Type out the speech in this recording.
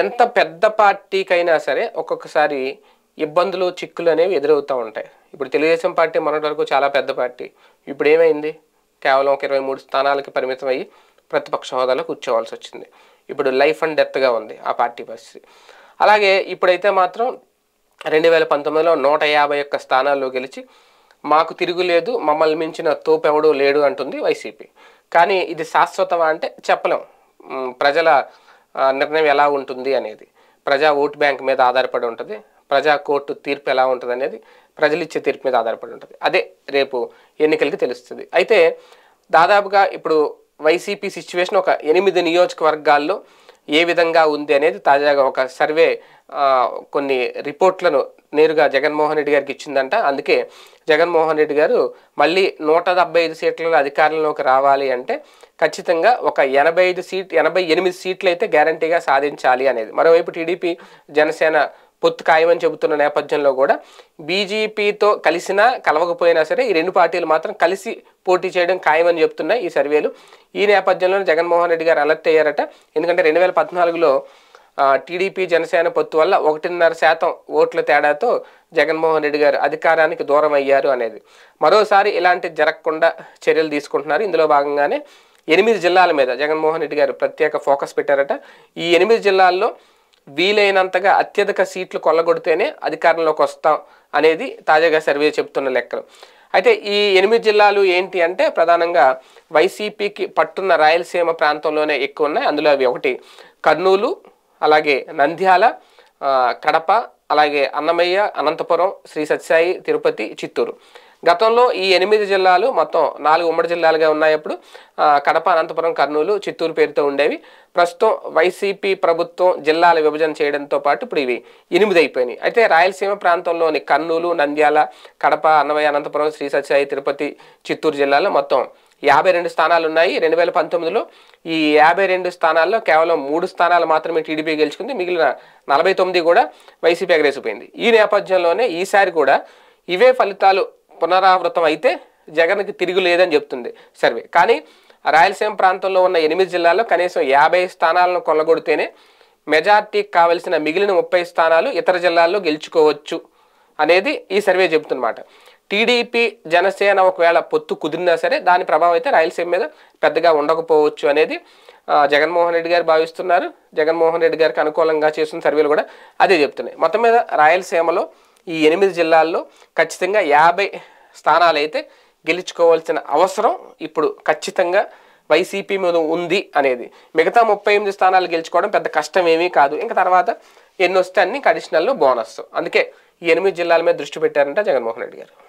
ఎంత పెద్ద పార్టీకైనా సరే ఒక్కొక్కసారి ఇబ్బందులు చిక్కులు అనేవి ఎదురవుతూ ఉంటాయి ఇప్పుడు తెలుగుదేశం పార్టీ మొన్నటి వరకు చాలా పెద్ద పార్టీ ఇప్పుడు ఏమైంది కేవలం ఒక ఇరవై మూడు స్థానాలకి పరిమితం అయ్యి ప్రతిపక్ష హోదాలో కూర్చోవాల్సి వచ్చింది ఇప్పుడు లైఫ్ అండ్ డెత్గా ఉంది ఆ పార్టీ పరిస్థితి అలాగే ఇప్పుడైతే మాత్రం రెండు వేల పంతొమ్మిదిలో నూట యాభై ఒక్క స్థానాల్లో గెలిచి మాకు తిరుగులేదు మమ్మల్ని మించిన తోపెవడూ లేడు అంటుంది వైసీపీ కానీ ఇది శాశ్వతమా అంటే చెప్పలేం ప్రజల నిర్ణయం ఎలా ఉంటుంది అనేది ప్రజా ఓటు బ్యాంక్ మీద ఆధారపడి ఉంటుంది ప్రజా కోర్టు తీర్పు ఎలా ఉంటుంది అనేది ప్రజలు ఇచ్చే తీర్పు మీద ఆధారపడి ఉంటుంది అదే రేపు ఎన్నికలకి తెలుస్తుంది అయితే దాదాపుగా ఇప్పుడు వైసీపీ సిచ్యువేషన్ ఒక ఎనిమిది నియోజకవర్గాల్లో ఏ విధంగా ఉంది అనేది తాజాగా ఒక సర్వే కొన్ని రిపోర్ట్లను నేరుగా జగన్మోహన్ రెడ్డి గారికి ఇచ్చిందంట అందుకే జగన్మోహన్ రెడ్డి గారు మళ్ళీ నూట డెబ్బై ఐదు సీట్లలో అధికారంలోకి రావాలి అంటే ఖచ్చితంగా ఒక ఎనభై ఐదు సీట్ ఎనభై ఎనిమిది సీట్లు అయితే గ్యారంటీగా సాధించాలి అనేది మరోవైపు టీడీపీ జనసేన పొత్తు ఖాయమని చెబుతున్న నేపథ్యంలో కూడా బీజేపీతో కలిసినా కలవకపోయినా సరే ఈ రెండు పార్టీలు మాత్రం కలిసి పోటీ చేయడం ఖాయమని చెబుతున్నాయి ఈ సర్వేలు ఈ నేపథ్యంలోనే జగన్మోహన్ రెడ్డి గారు అలర్ట్ అయ్యారట ఎందుకంటే రెండు వేల పద్నాలుగులో టీడీపీ జనసేన పొత్తు వల్ల ఒకటిన్నర శాతం ఓట్ల తేడాతో జగన్మోహన్ రెడ్డి గారు అధికారానికి దూరం అయ్యారు అనేది మరోసారి ఇలాంటి జరగకుండా చర్యలు తీసుకుంటున్నారు ఇందులో భాగంగానే ఎనిమిది జిల్లాల మీద జగన్మోహన్ రెడ్డి గారు ప్రత్యేక ఫోకస్ పెట్టారట ఈ ఎనిమిది జిల్లాల్లో వీలైనంతగా అత్యధిక సీట్లు కొల్లగొడితేనే అధికారంలోకి వస్తాం అనేది తాజాగా సర్వే చెబుతున్న లెక్కలు అయితే ఈ ఎనిమిది జిల్లాలు ఏంటి అంటే ప్రధానంగా వైసీపీకి పట్టున్న రాయలసీమ ప్రాంతంలోనే ఎక్కువ ఉన్నాయి అందులో అవి ఒకటి కర్నూలు అలాగే నంద్యాల కడప అలాగే అన్నమయ్య అనంతపురం శ్రీ సత్యసాయి తిరుపతి చిత్తూరు గతంలో ఈ ఎనిమిది జిల్లాలు మొత్తం నాలుగు ఉమ్మడి జిల్లాలుగా ఉన్నాయి అప్పుడు కడప అనంతపురం కర్నూలు చిత్తూరు పేరుతో ఉండేవి ప్రస్తుతం వైసీపీ ప్రభుత్వం జిల్లాల విభజన చేయడంతో పాటు ఇప్పుడు ఇవి ఎనిమిది అయిపోయినాయి అయితే రాయలసీమ ప్రాంతంలోని కర్నూలు నంద్యాల కడప అన్నవయ్య అనంతపురం శ్రీ సత్యాయి తిరుపతి చిత్తూరు జిల్లాలో మొత్తం యాభై రెండు స్థానాలు ఉన్నాయి రెండు వేల పంతొమ్మిదిలో ఈ యాభై రెండు స్థానాల్లో కేవలం మూడు స్థానాలు మాత్రమే టీడీపీ గెలుచుకుంది మిగిలిన నలభై తొమ్మిది కూడా వైసీపీ ఎగరేసిపోయింది ఈ నేపథ్యంలోనే ఈసారి కూడా ఇవే ఫలితాలు పునరావృతం అయితే జగన్కి తిరిగి లేదని చెప్తుంది సర్వే కానీ రాయలసీమ ప్రాంతంలో ఉన్న ఎనిమిది జిల్లాల్లో కనీసం యాభై స్థానాలను కొల్లగొడితేనే మెజార్టీకి కావలసిన మిగిలిన ముప్పై స్థానాలు ఇతర జిల్లాల్లో గెలుచుకోవచ్చు అనేది ఈ సర్వే చెబుతున్నమాట టీడీపీ జనసేన ఒకవేళ పొత్తు కుదిరినా సరే దాని ప్రభావం అయితే రాయలసీమ మీద పెద్దగా ఉండకపోవచ్చు అనేది జగన్మోహన్ రెడ్డి గారు భావిస్తున్నారు జగన్మోహన్ రెడ్డి గారికి అనుకూలంగా చేసిన సర్వేలు కూడా అదే చెప్తున్నాయి మొత్తం మీద రాయలసీమలో ఈ ఎనిమిది జిల్లాల్లో ఖచ్చితంగా యాభై స్థానాలైతే గెలుచుకోవాల్సిన అవసరం ఇప్పుడు ఖచ్చితంగా వైసీపీ మీద ఉంది అనేది మిగతా ముప్పై ఎనిమిది స్థానాలు గెలుచుకోవడం పెద్ద కష్టం ఏమీ కాదు ఇంకా తర్వాత ఎన్ని వస్తే అన్ని అడిషనల్ బోనస్ అందుకే ఎనిమిది జిల్లాల మీద దృష్టి పెట్టారంట జగన్మోహన్ రెడ్డి గారు